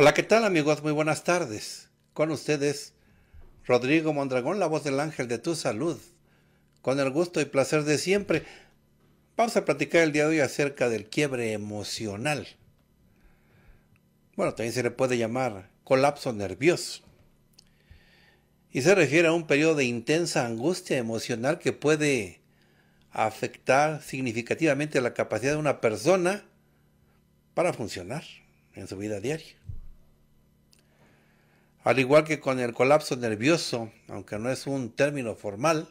Hola, ¿qué tal amigos? Muy buenas tardes. Con ustedes, Rodrigo Mondragón, la voz del ángel de tu salud. Con el gusto y placer de siempre, vamos a platicar el día de hoy acerca del quiebre emocional. Bueno, también se le puede llamar colapso nervioso. Y se refiere a un periodo de intensa angustia emocional que puede afectar significativamente la capacidad de una persona para funcionar en su vida diaria. Al igual que con el colapso nervioso, aunque no es un término formal,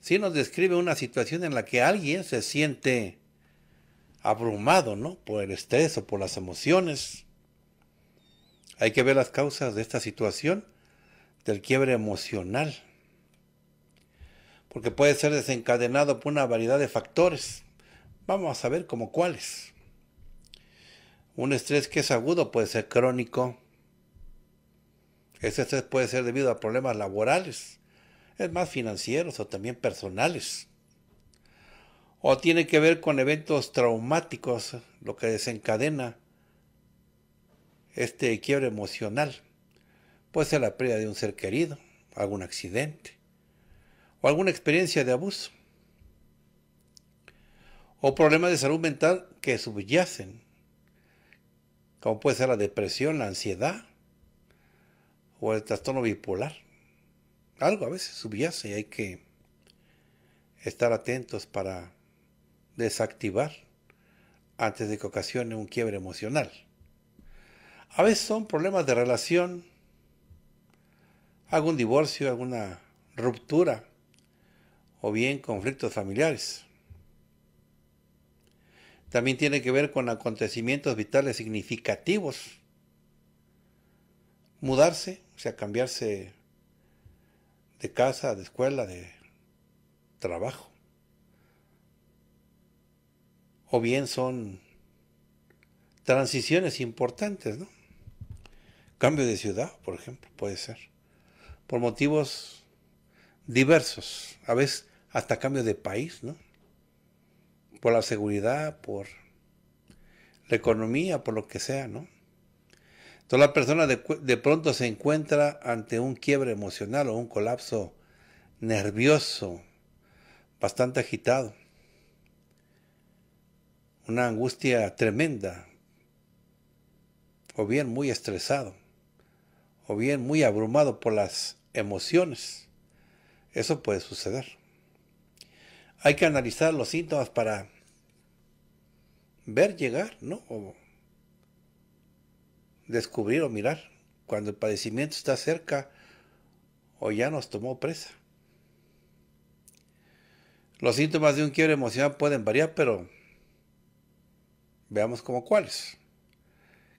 sí nos describe una situación en la que alguien se siente abrumado, ¿no? Por el estrés o por las emociones. Hay que ver las causas de esta situación del quiebre emocional, porque puede ser desencadenado por una variedad de factores. Vamos a ver como cuáles. Un estrés que es agudo puede ser crónico, ese puede ser debido a problemas laborales, es más financieros o también personales. O tiene que ver con eventos traumáticos, lo que desencadena este quiebre emocional. Puede ser la pérdida de un ser querido, algún accidente o alguna experiencia de abuso. O problemas de salud mental que subyacen, como puede ser la depresión, la ansiedad, o el trastorno bipolar. Algo a veces subyace y hay que estar atentos para desactivar antes de que ocasione un quiebre emocional. A veces son problemas de relación, algún divorcio, alguna ruptura o bien conflictos familiares. También tiene que ver con acontecimientos vitales significativos. Mudarse, o sea, cambiarse de casa, de escuela, de trabajo. O bien son transiciones importantes, ¿no? Cambio de ciudad, por ejemplo, puede ser. Por motivos diversos. A veces hasta cambio de país, ¿no? Por la seguridad, por la economía, por lo que sea, ¿no? Entonces la persona de, pronto se encuentra ante un quiebre emocional o un colapso nervioso, bastante agitado. Una angustia tremenda, o bien muy estresado, o bien muy abrumado por las emociones. Eso puede suceder. Hay que analizar los síntomas para ver llegar, ¿no? descubrir o mirar cuando el padecimiento está cerca o ya nos tomó presa. Los síntomas de un quiebre emocional pueden variar, pero veamos como cuáles.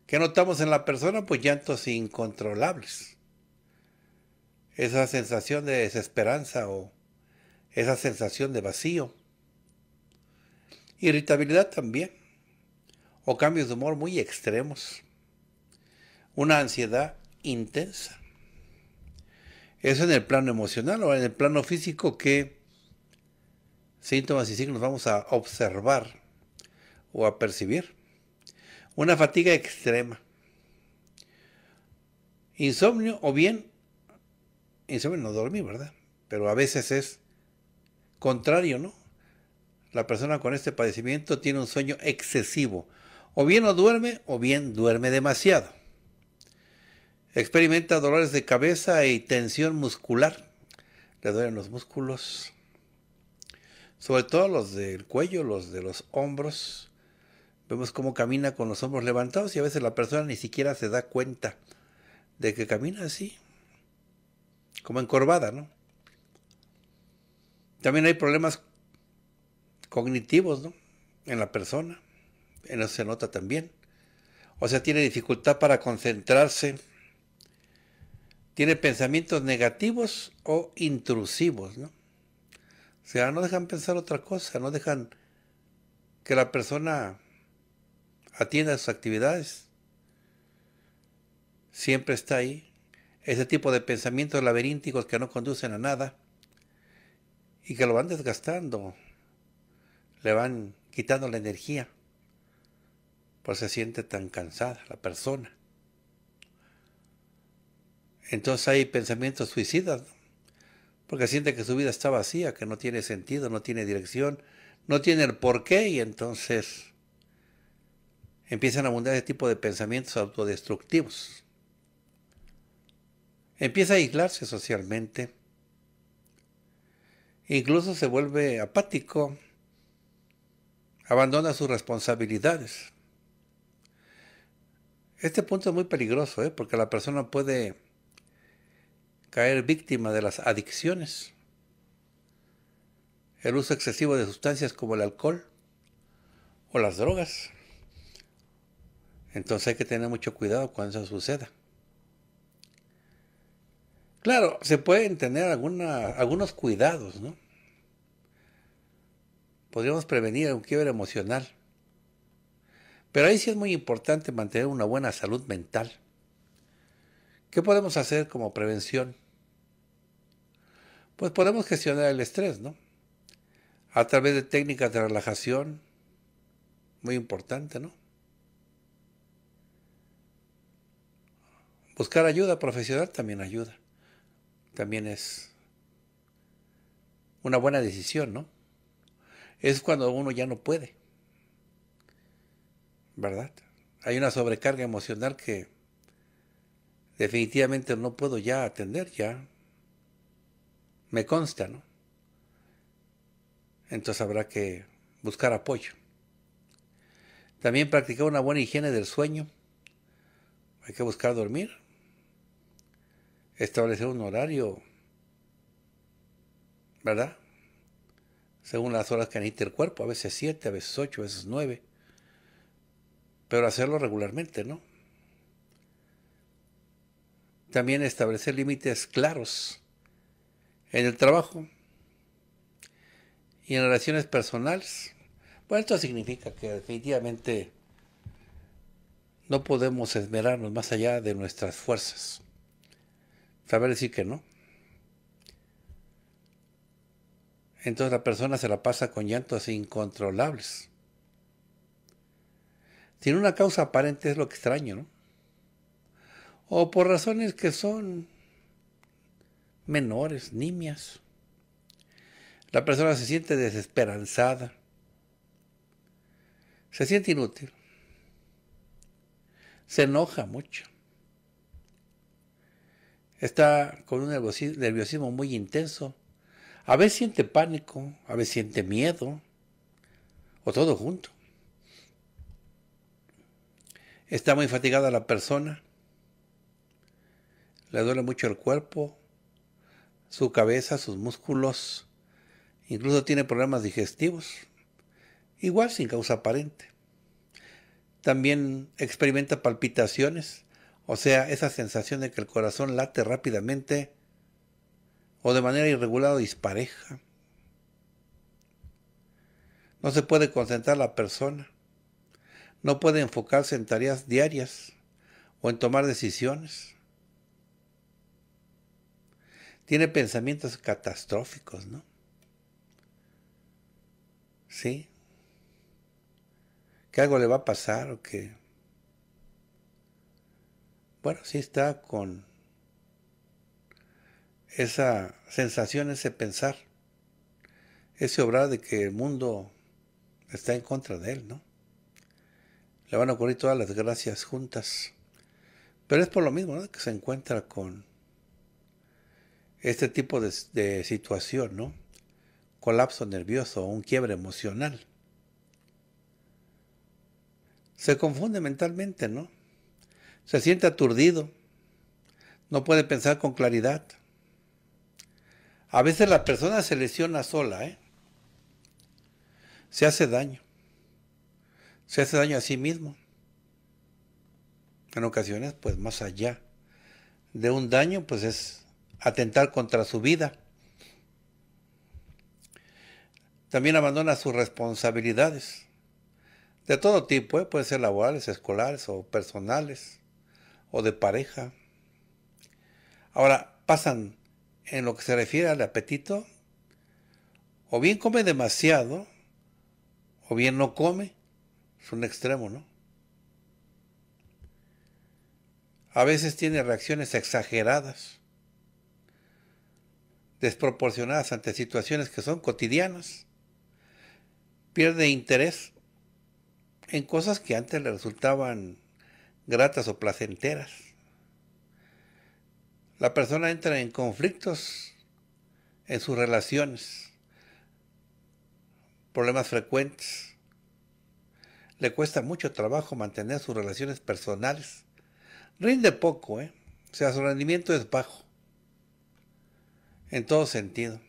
¿Qué notamos en la persona? Pues llantos incontrolables. Esa sensación de desesperanza o esa sensación de vacío. Irritabilidad también. O cambios de humor muy extremos una ansiedad intensa. Eso en el plano emocional o en el plano físico, ¿qué síntomas y signos vamos a observar o a percibir? Una fatiga extrema, insomnio o bien, insomnio no dormí, ¿verdad? Pero a veces es contrario, ¿no? La persona con este padecimiento tiene un sueño excesivo, o bien no duerme o bien duerme demasiado. Experimenta dolores de cabeza y tensión muscular. Le duelen los músculos, sobre todo los del cuello, los de los hombros. Vemos cómo camina con los hombros levantados y a veces la persona ni siquiera se da cuenta de que camina así, como encorvada, ¿no? También hay problemas cognitivos, ¿no? En la persona, en eso se nota también. O sea, tiene dificultad para concentrarse tiene pensamientos negativos o intrusivos, ¿no? O sea, no dejan pensar otra cosa, no dejan que la persona atienda sus actividades. Siempre está ahí ese tipo de pensamientos laberínticos que no conducen a nada y que lo van desgastando, le van quitando la energía, pues se siente tan cansada la persona. Entonces hay pensamientos suicidas, porque siente que su vida está vacía, que no tiene sentido, no tiene dirección, no tiene el porqué y entonces empiezan a abundar ese tipo de pensamientos autodestructivos. Empieza a aislarse socialmente. Incluso se vuelve apático, abandona sus responsabilidades. Este punto es muy peligroso, ¿eh? porque la persona puede caer víctima de las adicciones, el uso excesivo de sustancias como el alcohol o las drogas. Entonces hay que tener mucho cuidado cuando eso suceda. Claro, se pueden tener algunos cuidados, ¿no? Podríamos prevenir un quiebre emocional. Pero ahí sí es muy importante mantener una buena salud mental. ¿Qué podemos hacer como prevención? Pues podemos gestionar el estrés, ¿no? A través de técnicas de relajación, muy importante, ¿no? Buscar ayuda profesional también ayuda. También es una buena decisión, ¿no? Es cuando uno ya no puede. ¿Verdad? Hay una sobrecarga emocional que definitivamente no puedo ya atender, ya me consta, ¿no? Entonces habrá que buscar apoyo. También practicar una buena higiene del sueño. Hay que buscar dormir. Establecer un horario, ¿verdad? Según las horas que necesita el cuerpo, a veces siete, a veces ocho, a veces nueve. Pero hacerlo regularmente, ¿no? También establecer límites claros en el trabajo y en relaciones personales. Bueno, esto significa que definitivamente no podemos esmerarnos más allá de nuestras fuerzas. Saber decir que no. Entonces la persona se la pasa con llantos incontrolables. Sin una causa aparente es lo que extraño, ¿no? O por razones que son menores, nimias. La persona se siente desesperanzada, se siente inútil, se enoja mucho, está con un nerviosismo muy intenso, a veces siente pánico, a veces siente miedo, o todo junto. Está muy fatigada la persona, le duele mucho el cuerpo, su cabeza, sus músculos, incluso tiene problemas digestivos, igual sin causa aparente. También experimenta palpitaciones, o sea, esa sensación de que el corazón late rápidamente o de manera irregular o dispareja. No se puede concentrar la persona. No puede enfocarse en tareas diarias o en tomar decisiones tiene pensamientos catastróficos, ¿no? ¿Sí? ¿Que algo le va a pasar o qué? Bueno, sí está con esa sensación, ese pensar, ese obrar de que el mundo está en contra de él, ¿no? Le van a ocurrir todas las gracias juntas. Pero es por lo mismo, ¿no? Que se encuentra con este tipo de, situación, ¿no? Colapso nervioso, o un quiebre emocional. Se confunde mentalmente, ¿no? Se siente aturdido, no puede pensar con claridad. A veces la persona se lesiona sola, ¿eh? Se hace daño. Se hace daño a sí mismo. En ocasiones, pues más allá de un daño, pues es atentar contra su vida. También abandona sus responsabilidades de todo tipo, ¿eh? puede pueden ser laborales, escolares o personales o de pareja. Ahora, pasan en lo que se refiere al apetito, o bien come demasiado, o bien no come, es un extremo, ¿no? A veces tiene reacciones exageradas desproporcionadas ante situaciones que son cotidianas. Pierde interés en cosas que antes le resultaban gratas o placenteras. La persona entra en conflictos en sus relaciones, problemas frecuentes. Le cuesta mucho trabajo mantener sus relaciones personales. Rinde poco, ¿eh? o sea, su rendimiento es bajo en todo sentido.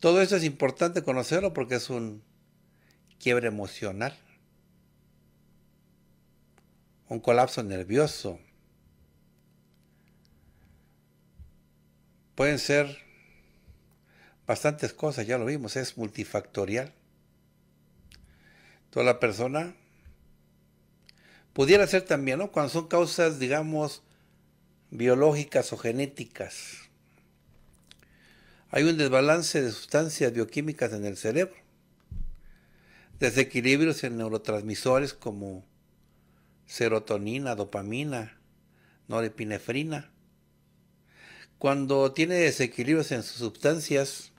Todo esto es importante conocerlo porque es un quiebre emocional, un colapso nervioso. Pueden ser bastantes cosas, ya lo vimos, es multifactorial. Toda la persona pudiera ser también, ¿no? Cuando son causas, digamos, biológicas o genéticas. Hay un desbalance de sustancias bioquímicas en el cerebro, desequilibrios en neurotransmisores como serotonina, dopamina, norepinefrina. Cuando tiene desequilibrios en sus sustancias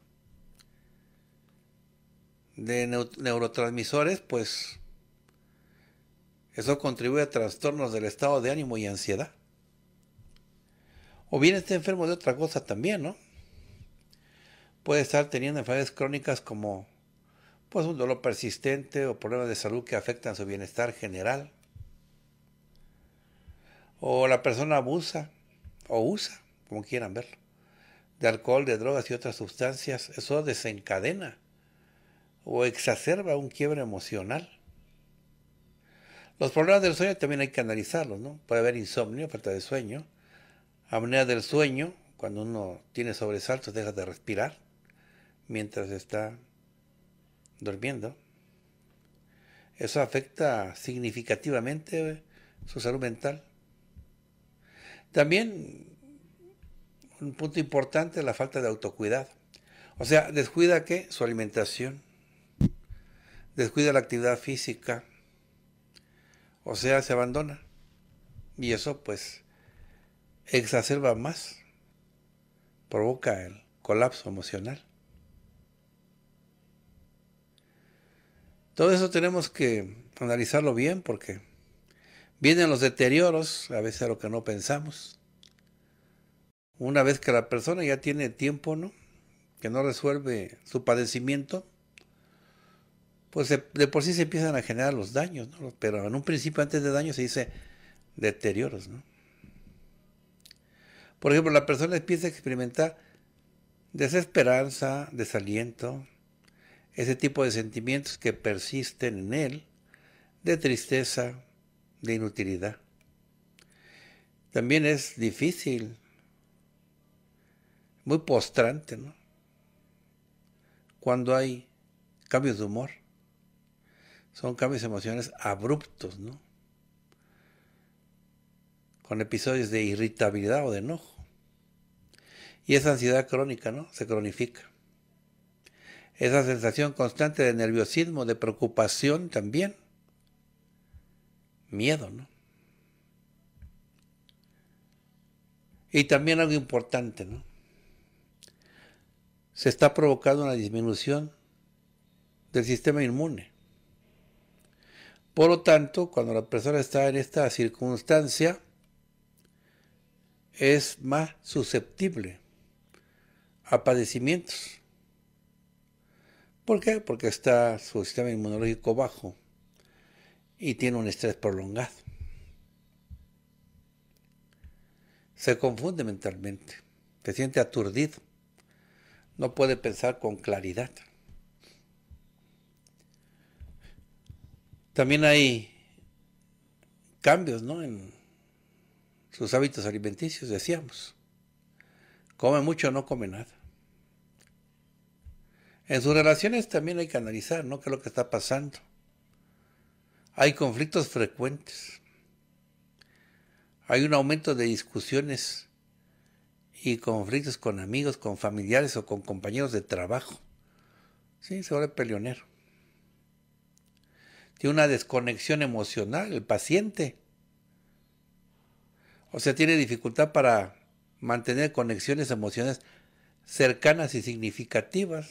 de neurotransmisores, pues eso contribuye a trastornos del estado de ánimo y ansiedad. O bien esté enfermo de otra cosa también, ¿no? Puede estar teniendo enfermedades crónicas como pues un dolor persistente o problemas de salud que afectan su bienestar general. O la persona abusa o usa, como quieran verlo, de alcohol, de drogas y otras sustancias. Eso desencadena o exacerba un quiebre emocional. Los problemas del sueño también hay que analizarlos, ¿no? Puede haber insomnio, falta de sueño, a manera del sueño, cuando uno tiene sobresaltos, deja de respirar mientras está durmiendo. Eso afecta significativamente su salud mental. También un punto importante es la falta de autocuidado. O sea, descuida qué? Su alimentación. Descuida la actividad física. O sea, se abandona. Y eso pues exacerba más, provoca el colapso emocional. Todo eso tenemos que analizarlo bien porque vienen los deterioros, a veces a lo que no pensamos. Una vez que la persona ya tiene tiempo, ¿no? Que no resuelve su padecimiento, pues de, por sí se empiezan a generar los daños, ¿no? Pero en un principio antes de daños se dice deterioros, ¿no? Por ejemplo, la persona empieza a experimentar desesperanza, desaliento, ese tipo de sentimientos que persisten en él, de tristeza, de inutilidad. También es difícil, muy postrante, ¿no? Cuando hay cambios de humor. Son cambios emociones abruptos, ¿no? con episodios de irritabilidad o de enojo. Y esa ansiedad crónica, ¿no? Se cronifica. Esa sensación constante de nerviosismo, de preocupación también. Miedo, ¿no? Y también algo importante, ¿no? Se está provocando una disminución del sistema inmune. Por lo tanto, cuando la persona está en esta circunstancia, es más susceptible a padecimientos. ¿Por qué? Porque está su sistema inmunológico bajo y tiene un estrés prolongado. Se confunde mentalmente, se siente aturdido, no puede pensar con claridad. También hay cambios ¿no? en sus hábitos alimenticios, decíamos. Come mucho, o no come nada. En sus relaciones también hay que analizar, ¿no? ¿Qué es lo que está pasando? Hay conflictos frecuentes. Hay un aumento de discusiones y conflictos con amigos, con familiares o con compañeros de trabajo. Sí, se vuelve peleonero. Tiene una desconexión emocional el paciente o sea, tiene dificultad para mantener conexiones emocionales cercanas y significativas.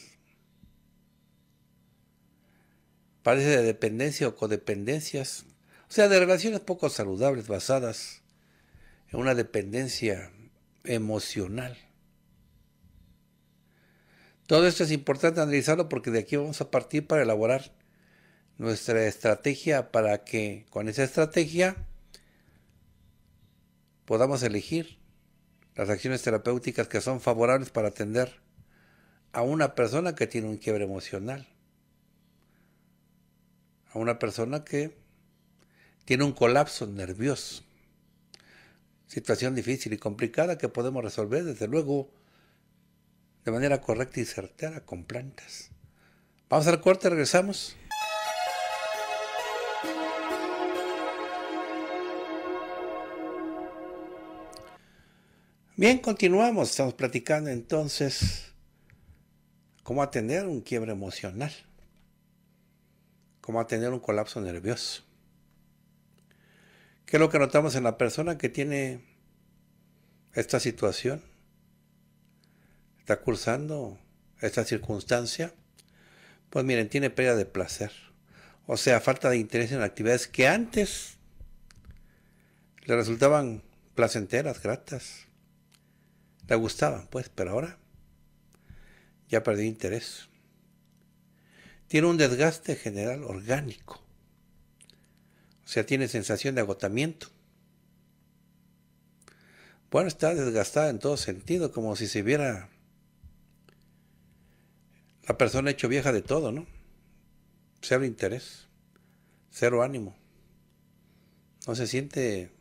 Parece de dependencia o codependencias. O sea, de relaciones poco saludables basadas en una dependencia emocional. Todo esto es importante analizarlo porque de aquí vamos a partir para elaborar nuestra estrategia para que con esa estrategia podamos elegir las acciones terapéuticas que son favorables para atender a una persona que tiene un quiebre emocional, a una persona que tiene un colapso nervioso, situación difícil y complicada que podemos resolver desde luego de manera correcta y certera con plantas. Vamos al corte, regresamos. Bien, continuamos. Estamos platicando entonces cómo atender un quiebre emocional, cómo atender un colapso nervioso. ¿Qué es lo que notamos en la persona que tiene esta situación? ¿Está cursando esta circunstancia? Pues miren, tiene pérdida de placer, o sea, falta de interés en actividades que antes le resultaban placenteras, gratas le gustaban, pues, pero ahora ya perdí interés. Tiene un desgaste general orgánico. O sea, tiene sensación de agotamiento. Bueno, está desgastada en todo sentido, como si se viera la persona hecho vieja de todo, ¿no? Cero interés, cero ánimo. No se siente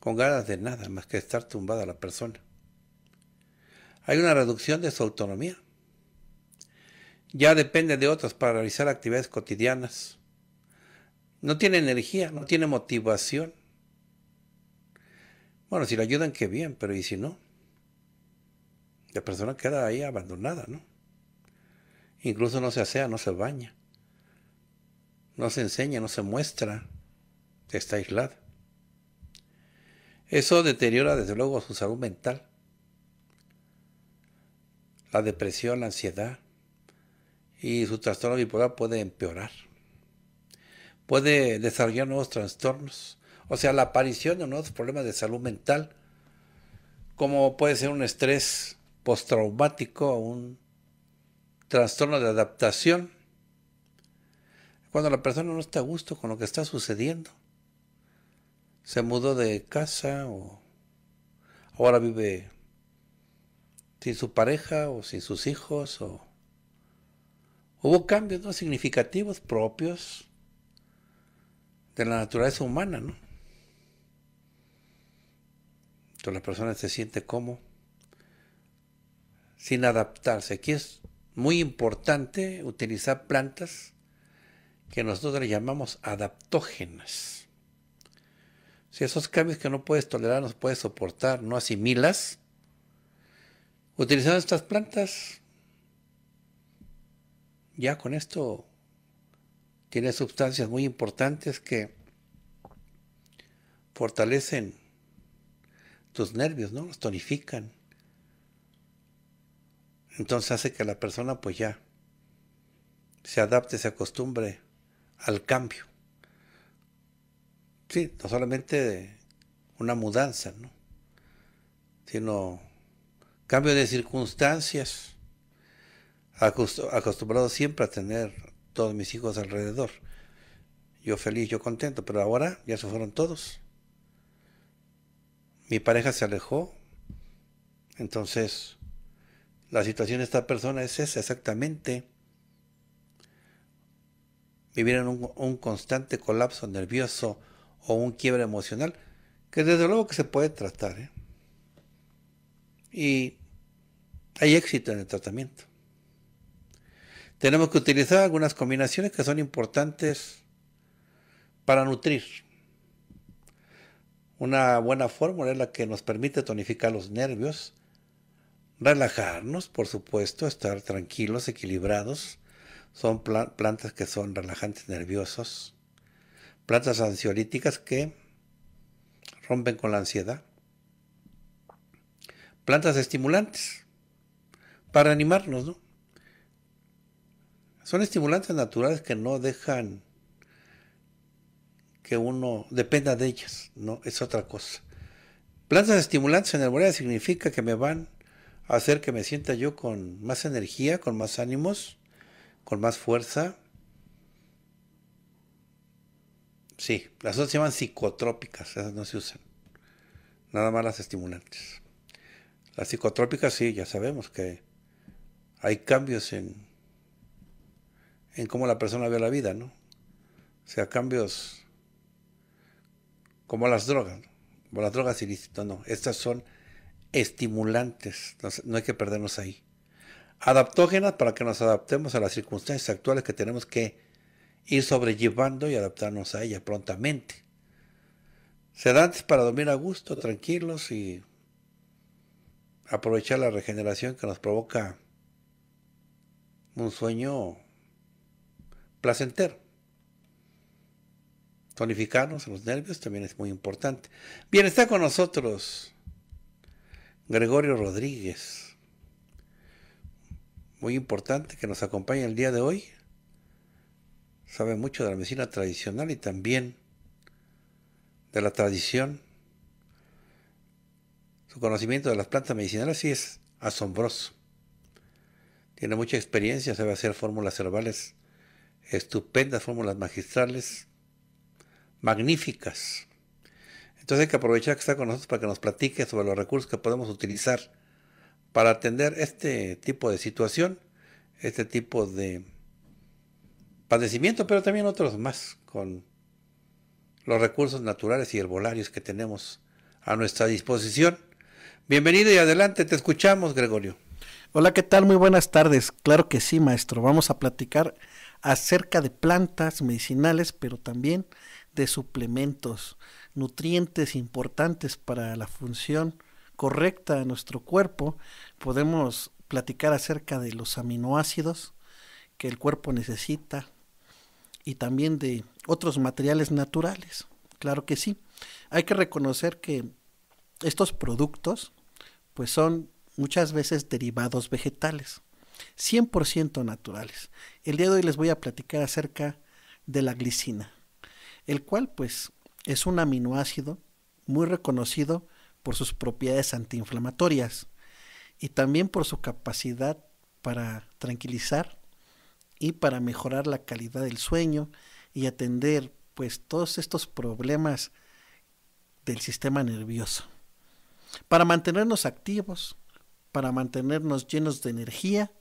con ganas de nada más que estar tumbada la persona. Hay una reducción de su autonomía. Ya depende de otros para realizar actividades cotidianas. No tiene energía, no tiene motivación. Bueno, si le ayudan, qué bien, pero ¿y si no? La persona queda ahí abandonada, ¿no? Incluso no se asea, no se baña, no se enseña, no se muestra, está aislada. Eso deteriora desde luego su salud mental. La depresión, la ansiedad y su trastorno bipolar puede empeorar. Puede desarrollar nuevos trastornos, o sea, la aparición de nuevos problemas de salud mental, como puede ser un estrés postraumático o un trastorno de adaptación, cuando la persona no está a gusto con lo que está sucediendo se mudó de casa o ahora vive sin su pareja o sin sus hijos o hubo cambios significativos propios de la naturaleza humana, ¿no? Entonces la persona se siente como sin adaptarse. Aquí es muy importante utilizar plantas que nosotros le llamamos adaptógenas. Si esos cambios que no puedes tolerar, no puedes soportar, no asimilas, utilizando estas plantas, ya con esto tiene sustancias muy importantes que fortalecen tus nervios, ¿no? Los tonifican. Entonces hace que la persona pues ya se adapte, se acostumbre al cambio. Sí, no solamente una mudanza, sino cambio de circunstancias, acostumbrado siempre a tener todos mis hijos alrededor. Yo feliz, yo contento, pero ahora ya se fueron todos. Mi pareja se alejó, entonces la situación de esta persona es esa exactamente. Vivieron un constante colapso nervioso, o un quiebre emocional, que desde luego que se puede tratar. ¿eh? Y hay éxito en el tratamiento. Tenemos que utilizar algunas combinaciones que son importantes para nutrir. Una buena fórmula es la que nos permite tonificar los nervios, relajarnos, por supuesto, estar tranquilos, equilibrados. Son plantas que son relajantes nerviosos plantas ansiolíticas que rompen con la ansiedad, plantas estimulantes para animarnos, ¿no? Son estimulantes naturales que no dejan que uno dependa de ellas, ¿no? Es otra cosa. Plantas estimulantes en el significa que me van a hacer que me sienta yo con más energía, con más ánimos, con más fuerza, Sí, las otras se llaman psicotrópicas, esas no se usan. Nada más las estimulantes. Las psicotrópicas sí, ya sabemos que hay cambios en, en cómo la persona ve la vida, ¿no? O sea, cambios como las drogas, o las drogas ilícitas, no, estas son estimulantes, no hay que perdernos ahí adaptógenas para que nos adaptemos a las circunstancias actuales que tenemos que ir sobrellevando y adaptarnos a ella prontamente. Sedantes para dormir a gusto, tranquilos y aprovechar la regeneración que nos provoca un sueño placentero. Tonificarnos en los nervios también es muy importante. Bien, está con nosotros Gregorio Rodríguez. Muy importante que nos acompañe el día de hoy sabe mucho de la medicina tradicional y también de la tradición. Su conocimiento de las plantas medicinales sí es asombroso. Tiene mucha experiencia, sabe hacer fórmulas herbales, estupendas fórmulas magistrales, magníficas. Entonces hay que aprovechar que está con nosotros para que nos platique sobre los recursos que podemos utilizar para atender este tipo de situación, este tipo de padecimiento, pero también otros más con los recursos naturales y herbolarios que tenemos a nuestra disposición. Bienvenido y adelante, te escuchamos, Gregorio. Hola, ¿qué tal? Muy buenas tardes. Claro que sí, maestro. Vamos a platicar acerca de plantas medicinales, pero también de suplementos, nutrientes importantes para la función correcta de nuestro cuerpo. Podemos platicar acerca de los aminoácidos que el cuerpo necesita, y también de otros materiales naturales. Claro que sí. Hay que reconocer que estos productos pues son muchas veces derivados vegetales, 100% naturales. El día de hoy les voy a platicar acerca de la glicina, el cual pues es un aminoácido muy reconocido por sus propiedades antiinflamatorias y también por su capacidad para tranquilizar y para mejorar la calidad del sueño y atender pues todos estos problemas del sistema nervioso. Para mantenernos activos, para mantenernos llenos de energía,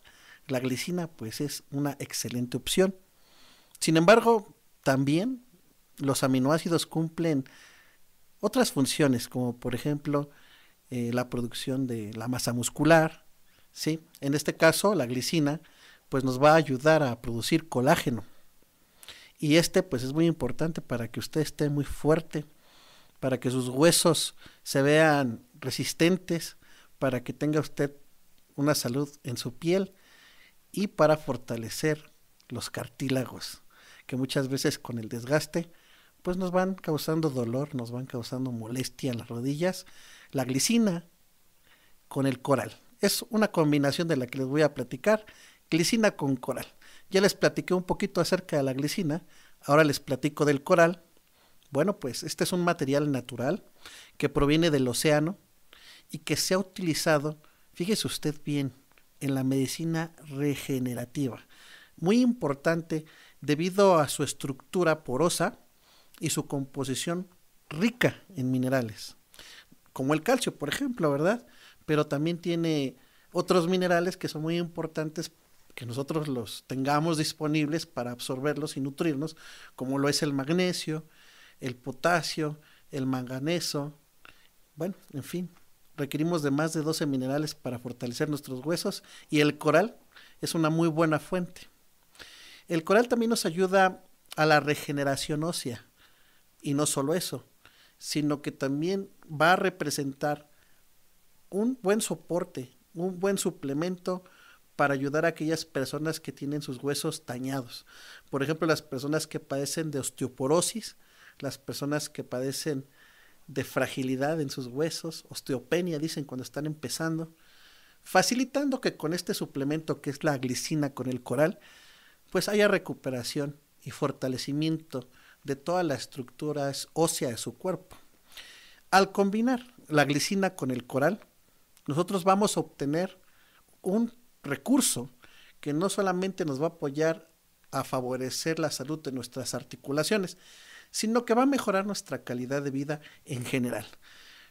la glicina pues es una excelente opción. Sin embargo, también los aminoácidos cumplen otras funciones, como por ejemplo eh, la producción de la masa muscular. En este caso, la glicina pues nos va a ayudar a producir colágeno. Y este pues es muy importante para que usted esté muy fuerte, para que sus huesos se vean resistentes, para que tenga usted una salud en su piel y para fortalecer los cartílagos, que muchas veces con el desgaste pues nos van causando dolor, nos van causando molestia en las rodillas. La glicina con el coral. Es una combinación de la que les voy a platicar glicina con coral. Ya les platiqué un poquito acerca de la glicina, ahora les platico del coral. Bueno, pues este es un material natural que proviene del océano y que se ha utilizado, fíjese usted bien, en la medicina regenerativa. Muy importante debido a su estructura porosa y su composición rica en minerales, como el calcio, por ejemplo, ¿verdad? Pero también tiene otros minerales que son muy importantes que nosotros los tengamos disponibles para absorberlos y nutrirnos, como lo es el magnesio, el potasio, el manganeso, bueno, en fin, requerimos de más de 12 minerales para fortalecer nuestros huesos y el coral es una muy buena fuente. El coral también nos ayuda a la regeneración ósea y no solo eso, sino que también va a representar un buen soporte, un buen suplemento, para ayudar a aquellas personas que tienen sus huesos tañados Por ejemplo, las personas que padecen de osteoporosis, las personas que padecen de fragilidad en sus huesos, osteopenia, dicen cuando están empezando, facilitando que con este suplemento que es la glicina con el coral, pues haya recuperación y fortalecimiento de toda la estructura ósea de su cuerpo. Al combinar la glicina con el coral, nosotros vamos a obtener un recurso que no solamente nos va a apoyar a favorecer la salud de nuestras articulaciones, sino que va a mejorar nuestra calidad de vida en general.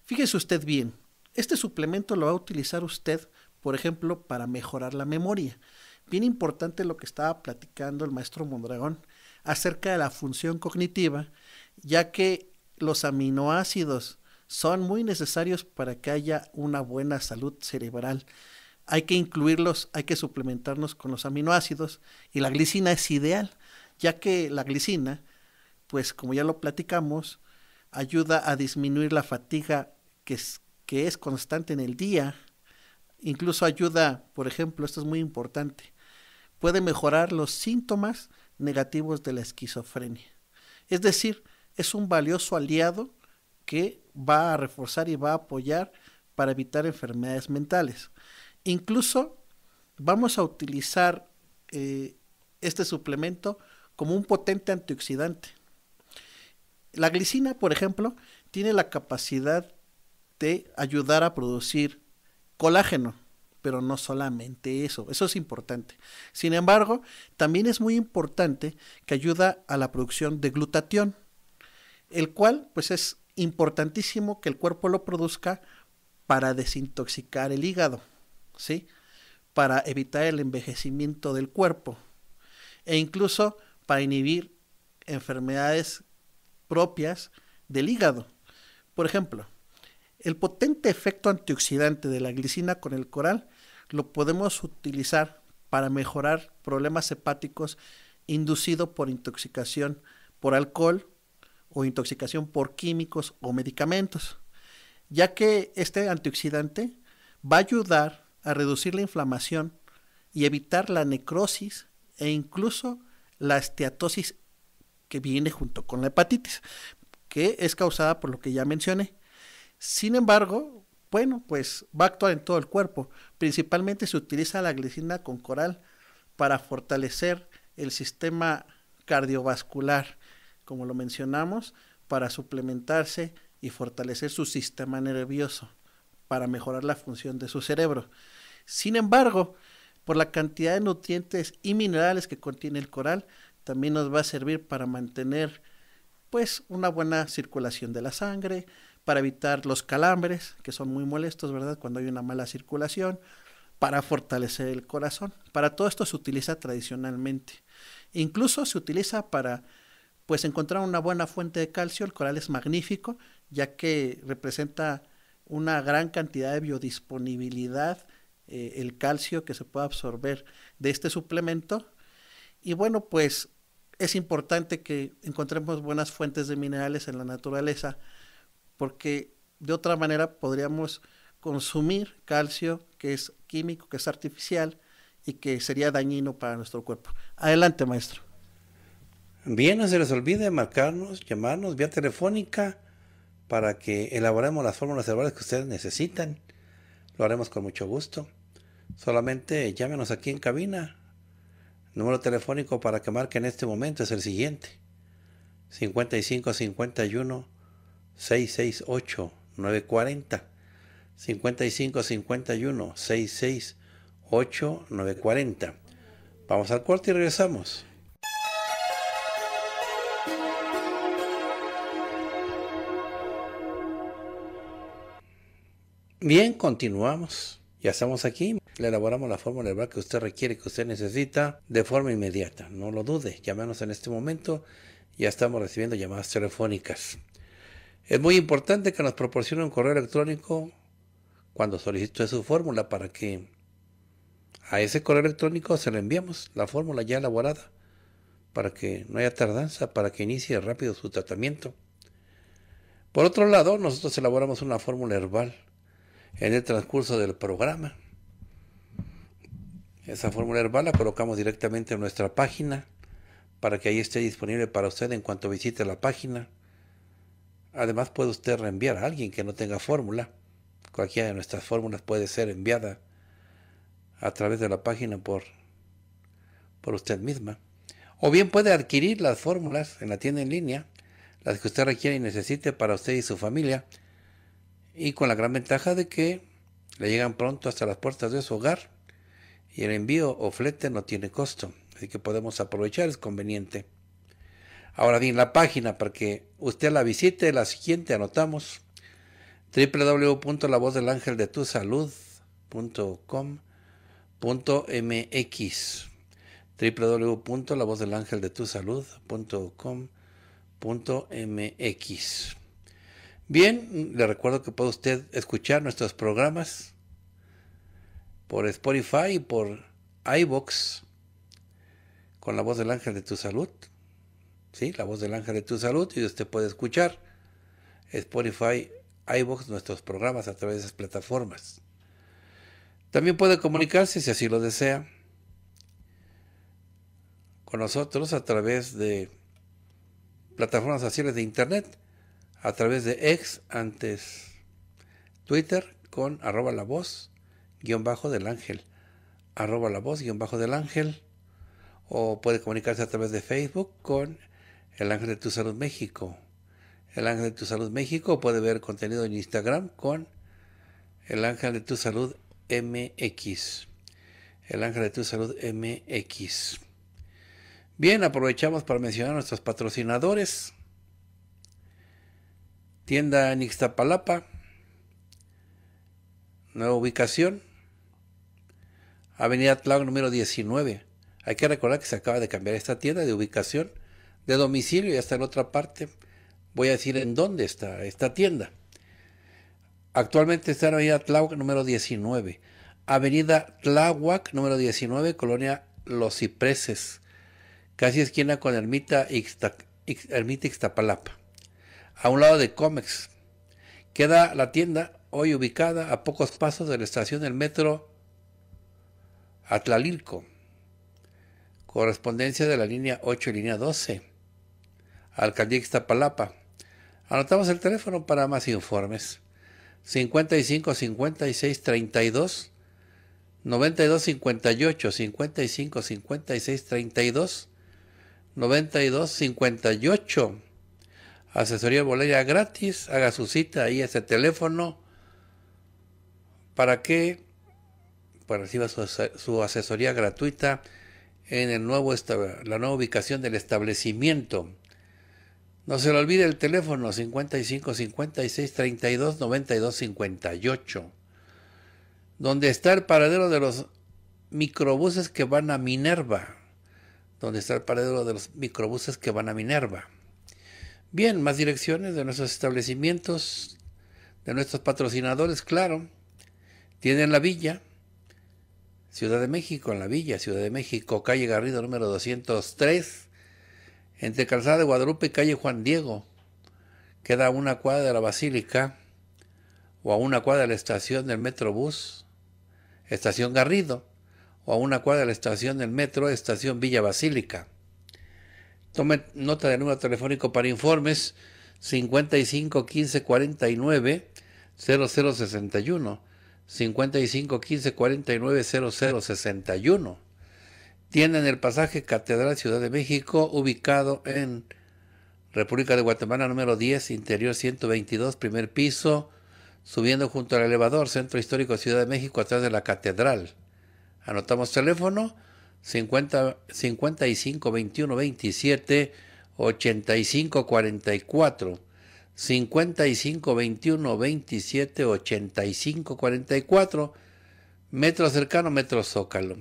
Fíjese usted bien, este suplemento lo va a utilizar usted, por ejemplo, para mejorar la memoria. Bien importante lo que estaba platicando el maestro Mondragón acerca de la función cognitiva, ya que los aminoácidos son muy necesarios para que haya una buena salud cerebral hay que incluirlos, hay que suplementarnos con los aminoácidos y la glicina es ideal, ya que la glicina, pues como ya lo platicamos, ayuda a disminuir la fatiga que es, constante en el día, incluso ayuda, por ejemplo, esto es muy importante, puede mejorar los síntomas negativos de la esquizofrenia. Es decir, es un valioso aliado que va a reforzar y va a apoyar para evitar enfermedades mentales. Incluso vamos a utilizar eh, este suplemento como un potente antioxidante. La glicina, por ejemplo, tiene la capacidad de ayudar a producir colágeno, pero no solamente eso, eso es importante. Sin embargo, también es muy importante que ayuda a la producción de glutatión, el cual pues es importantísimo que el cuerpo lo produzca para desintoxicar el hígado. ¿sí? Para evitar el envejecimiento del cuerpo e incluso para inhibir enfermedades propias del hígado. Por ejemplo, el potente efecto antioxidante de la glicina con el coral lo podemos utilizar para mejorar problemas hepáticos inducidos por intoxicación por alcohol o intoxicación por químicos o medicamentos, ya que este antioxidante va a ayudar a reducir la inflamación y evitar la necrosis e incluso la esteatosis que viene junto con la hepatitis, que es causada por lo que ya mencioné. Sin embargo, bueno, pues va a actuar en todo el cuerpo. Principalmente se utiliza la glicina con coral para fortalecer el sistema cardiovascular, como lo mencionamos, para suplementarse y fortalecer su sistema nervioso, para mejorar la función de su cerebro. Sin embargo, por la cantidad de nutrientes y minerales que contiene el coral, también nos va a servir para mantener pues una buena circulación de la sangre, para evitar los calambres, que son muy molestos, ¿verdad? Cuando hay una mala circulación, para fortalecer el corazón. Para todo esto se utiliza tradicionalmente. Incluso se utiliza para pues encontrar una buena fuente de calcio, el coral es magnífico, ya que representa una gran cantidad de biodisponibilidad eh, el calcio que se pueda absorber de este suplemento. Y bueno, pues es importante que encontremos buenas fuentes de minerales en la naturaleza, porque de otra manera podríamos consumir calcio que es químico, que es artificial y que sería dañino para nuestro cuerpo. Adelante, maestro. Bien, no se les olvide marcarnos, llamarnos vía telefónica para que elaboremos las fórmulas herbales que ustedes necesitan. Lo haremos con mucho gusto. Solamente llámenos aquí en cabina. El número telefónico para que marque en este momento es el siguiente. 55 51 668 940 5551 668 940 Vamos al cuarto y regresamos. Bien, continuamos. Ya estamos aquí, le elaboramos la fórmula herbal que usted requiere, que usted necesita, de forma inmediata. No lo dude, llámenos en este momento. Ya estamos recibiendo llamadas telefónicas. Es muy importante que nos proporcione un correo electrónico cuando solicite su fórmula para que a ese correo electrónico se le enviamos la fórmula ya elaborada para que no haya tardanza, para que inicie rápido su tratamiento. Por otro lado, nosotros elaboramos una fórmula herbal en el transcurso del programa esa fórmula herbal la colocamos directamente en nuestra página para que ahí esté disponible para usted en cuanto visite la página. Además puede usted reenviar a alguien que no tenga fórmula. Cualquiera de nuestras fórmulas puede ser enviada a través de la página por, por usted misma. O bien puede adquirir las fórmulas en la tienda en línea, las que usted requiere y necesite para usted y su familia, y con la gran ventaja de que le llegan pronto hasta las puertas de su hogar y el envío o flete no tiene costo, así que podemos aprovechar, es conveniente. Ahora bien, la página para que usted la visite, la siguiente anotamos www.lavozdelangeldetusalud.com.mx www.lavozdelangeldetusalud.com.mx Bien, le recuerdo que puede usted escuchar nuestros programas por Spotify y por iBox con la voz del ángel de tu salud. Sí, la voz del ángel de tu salud y usted puede escuchar Spotify, iBox, nuestros programas a través de esas plataformas. También puede comunicarse si así lo desea con nosotros a través de plataformas sociales de internet, a través de ex antes Twitter con arroba la voz guión bajo del ángel, arroba la voz guión bajo del ángel, o puede comunicarse a través de Facebook con el ángel de tu salud México. El ángel de tu salud México puede ver contenido en Instagram con el ángel de tu salud MX. El ángel de tu salud MX. Bien, aprovechamos para mencionar a nuestros patrocinadores. Tienda Nixtapalapa, Nueva ubicación. Avenida Tláhuac, número 19. Hay que recordar que se acaba de cambiar esta tienda de ubicación, de domicilio y hasta en otra parte. Voy a decir en dónde está esta tienda. Actualmente está en Avenida Tláhuac número 19. Avenida Tláhuac número 19, Colonia Los Cipreses. Casi esquina con Ermita, Ixtapalapa. A un lado de Comex. Queda la tienda hoy ubicada a pocos pasos de la estación del metro Atlalilco, correspondencia de la línea 8 y línea 12, Alcaldía Iztapalapa. Anotamos el teléfono para más informes. 55 56 32 92 58 55 56 32 92 58 Asesoría bolera gratis, haga su cita ahí a ese teléfono para que para recibir su, asesoría gratuita en el nuevo la nueva ubicación del establecimiento. No se le olvide el teléfono 55 56 32 92 58, donde está el paradero de los microbuses que van a Minerva. Donde está el paradero de los microbuses que van a Minerva. Bien, más direcciones de nuestros establecimientos, de nuestros patrocinadores, claro. Tienen la villa, Ciudad de México, en la Villa, Ciudad de México, calle Garrido número 203, entre Calzada de Guadalupe y calle Juan Diego. Queda a una cuadra de la Basílica o a una cuadra de la estación del Metrobús, estación Garrido, o a una cuadra de la estación del Metro, estación Villa Basílica. Tome nota del número telefónico para informes 55 0061 55 15 49 00 61. tienen el pasaje Catedral Ciudad de México, ubicado en República de Guatemala número 10, interior 122, primer piso, subiendo junto al elevador, Centro Histórico Ciudad de México, atrás de la Catedral. Anotamos teléfono 50, 55 21 27 85 44. 55 21 27 85 44, metro cercano, metro Zócalo.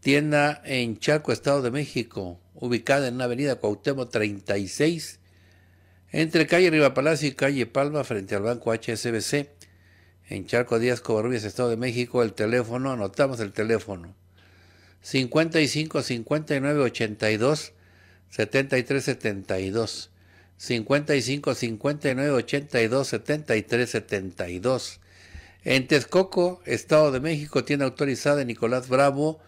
Tienda en Chaco, Estado de México, ubicada en la avenida Cuauhtémoc 36, entre calle Riva Palacio y calle Palma, frente al Banco HSBC, en Charco Díaz Covarrubias, Estado de México, el teléfono, anotamos el teléfono, 55 59 82 73 72. 55 59 82 73 72. En Texcoco, Estado de México, tiene autorizada Nicolás Bravo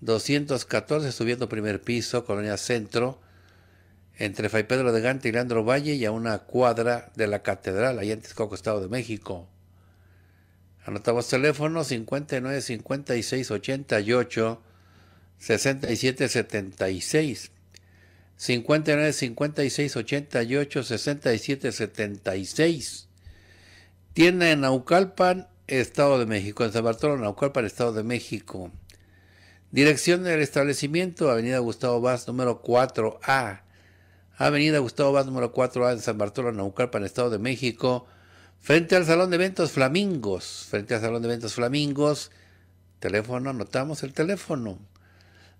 214 subiendo primer piso, Colonia Centro, entre Fray Pedro de Gante y Leandro Valle y a una cuadra de la Catedral, allá en Texcoco, Estado de México. Anotamos teléfono 59 56 88 67 76. 59 56 88 67 76. Tienda en Naucalpan, Estado de México. En San Bartolo, Naucalpan, Estado de México. Dirección del establecimiento, Avenida Gustavo Vaz, número 4A. Avenida Gustavo Vaz, número 4A, en San Bartolo, Naucalpan, Estado de México. Frente al Salón de Eventos Flamingos. Frente al Salón de Eventos Flamingos. Teléfono, anotamos el teléfono.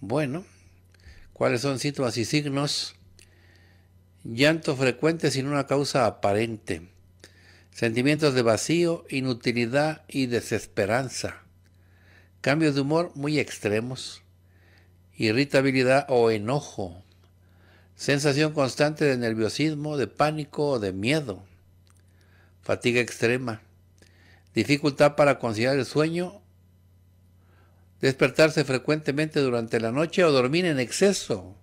Bueno, ¿cuáles son síntomas y signos? Llanto frecuente sin una causa aparente. Sentimientos de vacío, inutilidad y desesperanza. Cambios de humor muy extremos. Irritabilidad o enojo. Sensación constante de nerviosismo, de pánico o de miedo. Fatiga extrema. Dificultad para conciliar el sueño despertarse frecuentemente durante la noche o dormir en exceso,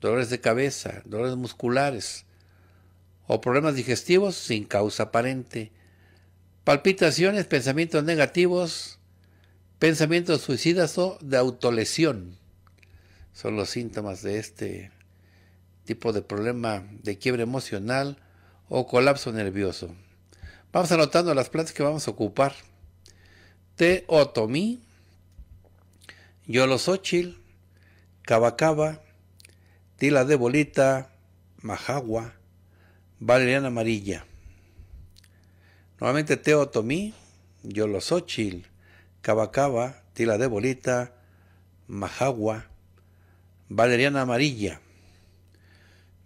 dolores de cabeza, dolores musculares o problemas digestivos sin causa aparente, palpitaciones, pensamientos negativos, pensamientos suicidas o de autolesión. Son los síntomas de este tipo de problema de quiebre emocional o colapso nervioso. Vamos anotando las plantas que vamos a ocupar. Teotomí, Yolozóchil, Cabacaba, Tila de Bolita, Majagua, Valeriana Amarilla. Nuevamente Teotomí, Yolozóchil, Cabacaba, Tila de Bolita, Majagua, Valeriana Amarilla.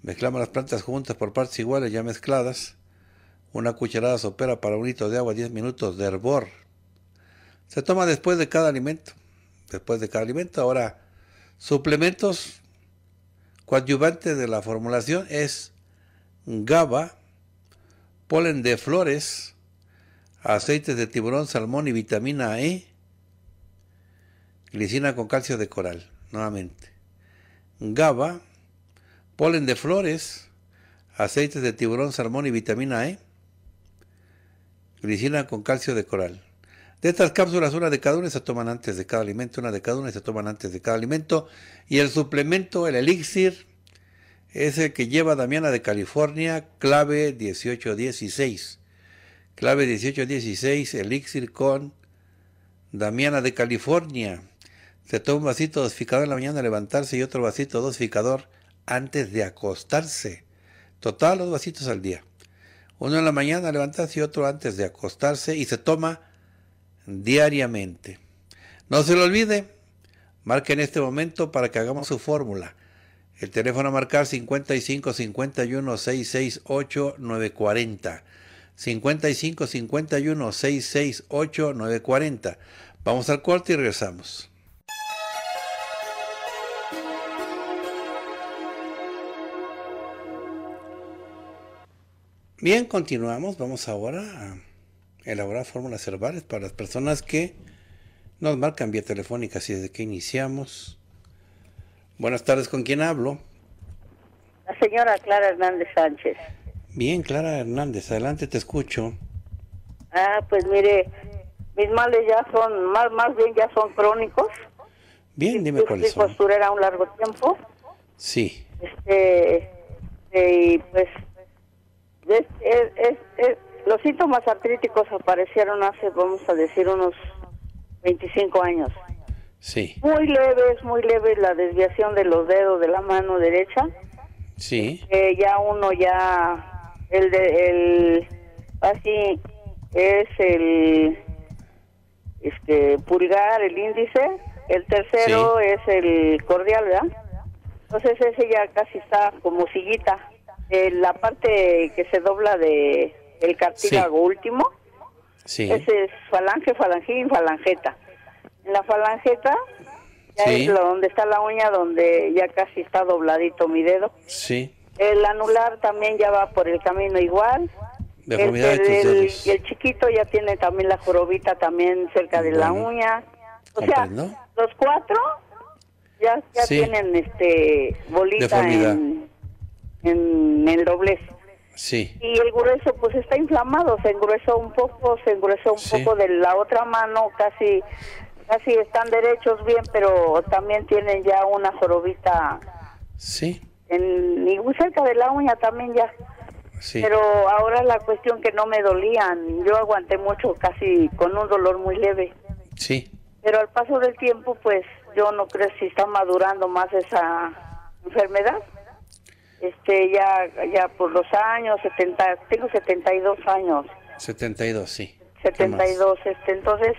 Mezclamos las plantas juntas por partes iguales ya mezcladas. Una cucharada sopera para un litro de agua, 10 minutos de hervor. Se toma después de cada alimento después de cada alimento. Ahora, suplementos coadyuvantes de la formulación es GABA, polen de flores, aceites de tiburón, salmón y vitamina E, glicina con calcio de coral, nuevamente. GABA, polen de flores, aceites de tiburón, salmón y vitamina E, glicina con calcio de coral. De estas cápsulas, una de cada una se toman antes de cada alimento, una de cada una se toman antes de cada alimento. Y el suplemento, el elixir, es el que lleva Damiana de California, clave 1816. Clave 1816, elixir con Damiana de California. Se toma un vasito dosificador en la mañana al levantarse y otro vasito dosificador antes de acostarse. Total, dos vasitos al día. Uno en la mañana al levantarse y otro antes de acostarse y se toma diariamente. No se lo olvide, marque en este momento para que hagamos su fórmula. El teléfono a marcar 55 51 668 940. 55 51 668 940. Vamos al cuarto y regresamos. Bien, continuamos. Vamos ahora a elaborar fórmulas cervales para las personas que nos marcan vía telefónica, así desde que iniciamos. Buenas tardes, ¿con quién hablo? La señora Clara Hernández Sánchez. Bien, Clara Hernández, adelante, te escucho. Ah, pues mire, mis males ya son, más, más bien ya son crónicos. Bien, dime este, cuáles son. postura era un largo tiempo. Sí. Este, eh, y pues es, es, los síntomas artríticos aparecieron hace, vamos a decir, unos 25 años. Sí. Muy leve, es muy leve la desviación de los dedos de la mano derecha. Sí. Eh, ya uno ya, el, de, el, así es el este pulgar, el índice, el tercero es el cordial, ¿verdad? Entonces ese ya casi está como siguita eh, la parte que se dobla de el cartílago último. Sí. Ese es falange, falangín, falangeta. En la falangeta ya es lo, donde está la uña, donde ya casi está dobladito mi dedo. Sí. El anular también ya va por el camino igual. De este, el, chiquito ya tiene también la jorobita también cerca de la uña. O sea, los cuatro ya, ya tienen este bolita en el doblez. Sí. Y el grueso, pues está inflamado, se engruesó un poco, se engruesó un poco de la otra mano, casi, casi están derechos bien, pero también tienen ya una sorobita Sí. En, y cerca de la uña también ya. Sí. Pero ahora la cuestión que no me dolían, yo aguanté mucho, casi con un dolor muy leve. Sí. Pero al paso del tiempo, pues yo no creo si está madurando más esa enfermedad. Este, ya, ya por los años, 70, tengo 72 años. 72, sí. 72, este, entonces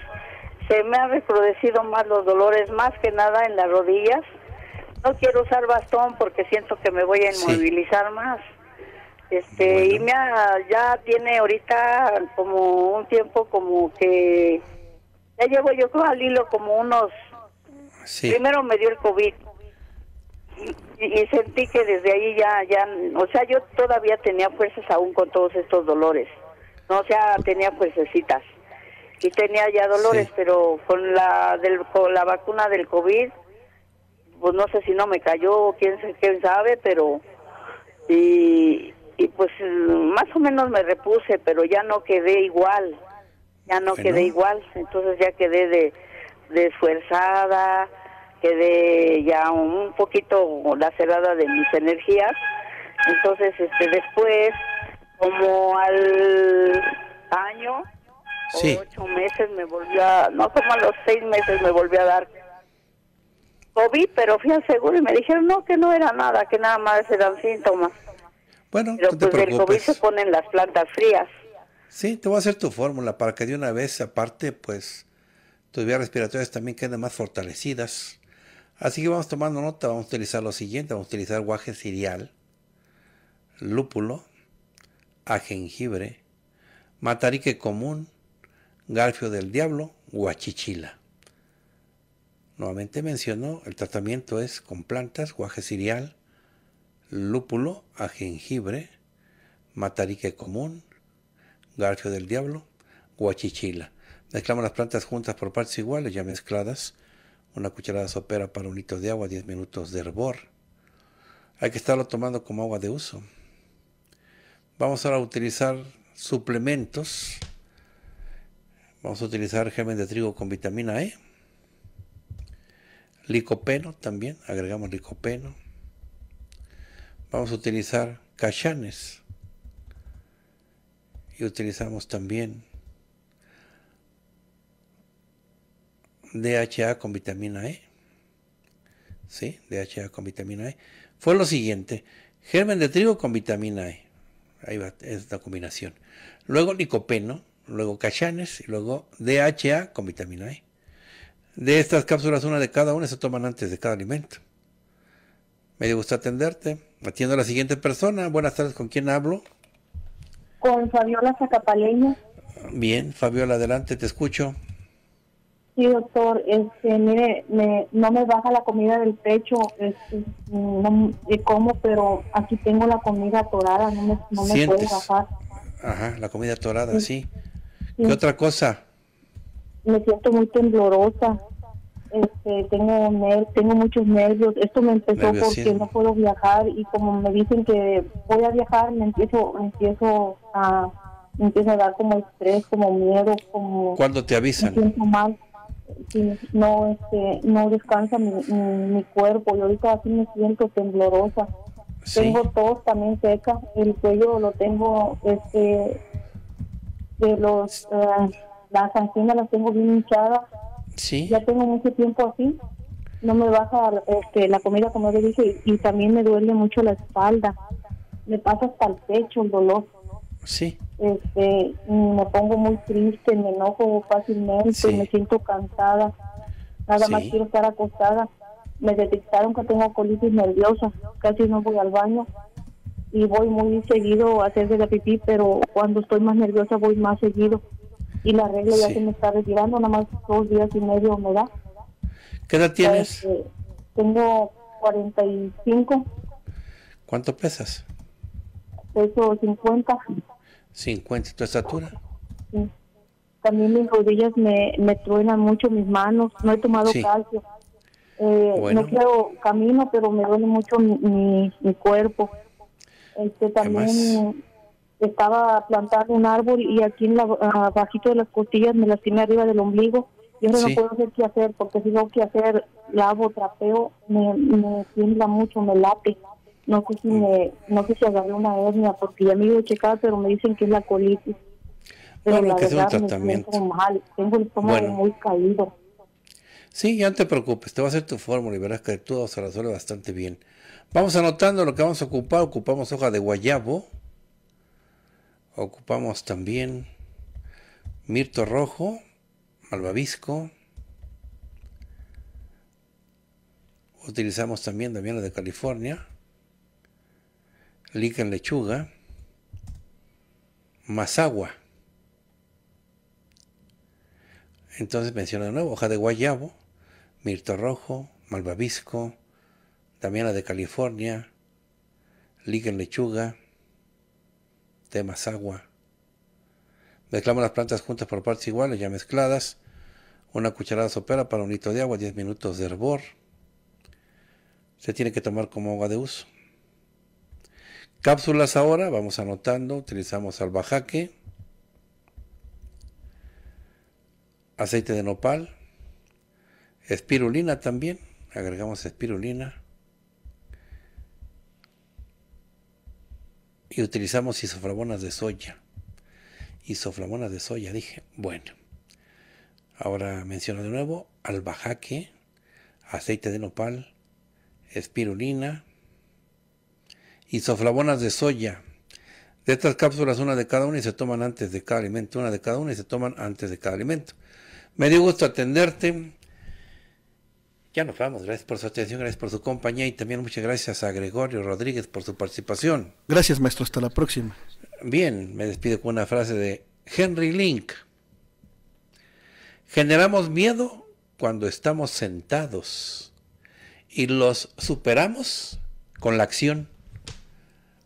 se me han recrudecido más los dolores, más que nada en las rodillas. No quiero usar bastón porque siento que me voy a inmovilizar más. Este, y me ya tiene ahorita como un tiempo como que ya llevo yo creo al hilo como unos Primero me dio el COVID, y, sentí que desde ahí ya, ya, o sea, yo todavía tenía fuerzas aún con todos estos dolores, no, o sea, tenía fuercecitas y tenía ya dolores, pero con la con la vacuna del COVID, pues no sé si no me cayó, quién, quién sabe, pero y, pues más o menos me repuse, pero ya no quedé igual, ya no quedé igual, entonces ya quedé de desfuerzada quedé ya un poquito lacerada de mis energías. Entonces, este, después, como al año o ocho meses me volvió a, no, como a los seis meses me volvió a dar COVID, pero fui al seguro y me dijeron, no, que no era nada, que nada más eran síntomas. Bueno, pero pues COVID se ponen las plantas frías. Sí, te voy a hacer tu fórmula para que de una vez, aparte, pues tus vías respiratorias también queden más fortalecidas. Así que vamos tomando nota, vamos a utilizar lo siguiente, vamos a utilizar guaje cereal, lúpulo, a jengibre, matarique común, garfio del diablo, guachichila. Nuevamente mencionó, el tratamiento es con plantas, guaje cereal, lúpulo, a jengibre, matarique común, garfio del diablo, guachichila. Mezclamos las plantas juntas por partes iguales, ya mezcladas una cucharada sopera para un litro de agua, 10 minutos de hervor. Hay que estarlo tomando como agua de uso. Vamos ahora a utilizar suplementos. Vamos a utilizar germen de trigo con vitamina E. Licopeno también, agregamos licopeno. Vamos a utilizar cachanes. Y utilizamos también DHA con vitamina E. Sí, DHA con vitamina E. Fue lo siguiente, germen de trigo con vitamina E. Ahí va esta combinación. Luego licopeno, luego cachanes y luego DHA con vitamina E. De estas cápsulas, una de cada una se toman antes de cada alimento. Me gusta gusto atenderte. Atiendo a la siguiente persona. Buenas tardes, ¿con quién hablo? Con Fabiola Zacapaleño. Bien, Fabiola, adelante, te escucho. Sí, doctor, este, mire, me, no me baja la comida del pecho, este, no me como, pero aquí tengo la comida atorada, no me, no me puede bajar. Ajá, la comida atorada, sí. ¿Qué otra cosa? Me siento muy temblorosa, este, tengo, tengo muchos nervios. Esto me empezó porque no puedo viajar y como me dicen que voy a viajar, me empiezo, empiezo a... empieza a dar como estrés, como miedo, como... ¿Cuándo te avisan? siento mal no, este, no descansa mi, cuerpo. Yo ahorita así me siento temblorosa. Tengo tos también seca. El cuello lo tengo, este, de los, eh, las anginas las tengo bien hinchadas. Sí. Ya tengo mucho tiempo así. No me baja este, la comida, como le dije, y, y también me duele mucho la espalda. Me pasa hasta el pecho el dolor. Sí. Este, me pongo muy triste, me enojo fácilmente, me siento cansada. Nada más quiero estar acostada. Me detectaron que tengo colitis nerviosa, casi no voy al baño y voy muy seguido a hacerse la pipí, pero cuando estoy más nerviosa voy más seguido. Y la regla ya se me está retirando, nada más dos días y medio me da. ¿Qué edad tienes? Este, tengo 45. ¿Cuánto pesas? Peso 50. 50. ¿Tu estatura? También mis rodillas me, truenan mucho, mis manos. No he tomado calcio. Eh, no quiero camino, pero me duele mucho mi, mi, cuerpo. Este, también estaba plantando un árbol y aquí en la, abajito de las costillas me lastimé arriba del ombligo. Yo no puedo hacer qué hacer, porque si tengo que hacer, lavo, trapeo, me, me tiembla mucho, me late. Mm. No sé si agarré una hernia porque ya me iba a checar, pero me dicen que es la colitis. Pero bueno, la que verdad, un tratamiento. Mal. Tengo el estómago muy caído. Sí, ya no te preocupes, te va a hacer tu fórmula y verás que todo se resuelve bastante bien. Vamos anotando lo que vamos a ocupar. Ocupamos hoja de guayabo. Ocupamos también mirto rojo, malvavisco. Utilizamos también, también la de California líquen lechuga, más agua. Entonces menciona de nuevo hoja de guayabo, mirto rojo, malvavisco, damiana de California, líquen lechuga, té más agua. Mezclamos las plantas juntas por partes iguales, ya mezcladas. Una cucharada sopera para un litro de agua, 10 minutos de hervor. Se tiene que tomar como agua de uso. Cápsulas ahora, vamos anotando, utilizamos albajaque, aceite de nopal, espirulina también, agregamos espirulina y utilizamos isoflavonas de soya. Isoflavonas de soya, dije. Bueno, ahora menciono de nuevo albajaque, aceite de nopal, espirulina, isoflavonas de soya. De estas cápsulas, una de cada una y se toman antes de cada alimento, una de cada una y se toman antes de cada alimento. Me dio gusto atenderte. Ya nos vamos. Gracias por su atención, gracias por su compañía y también muchas gracias a Gregorio Rodríguez por su participación. Gracias, maestro. Hasta la próxima. Bien, me despido con una frase de Henry Link. Generamos miedo cuando estamos sentados y los superamos con la acción.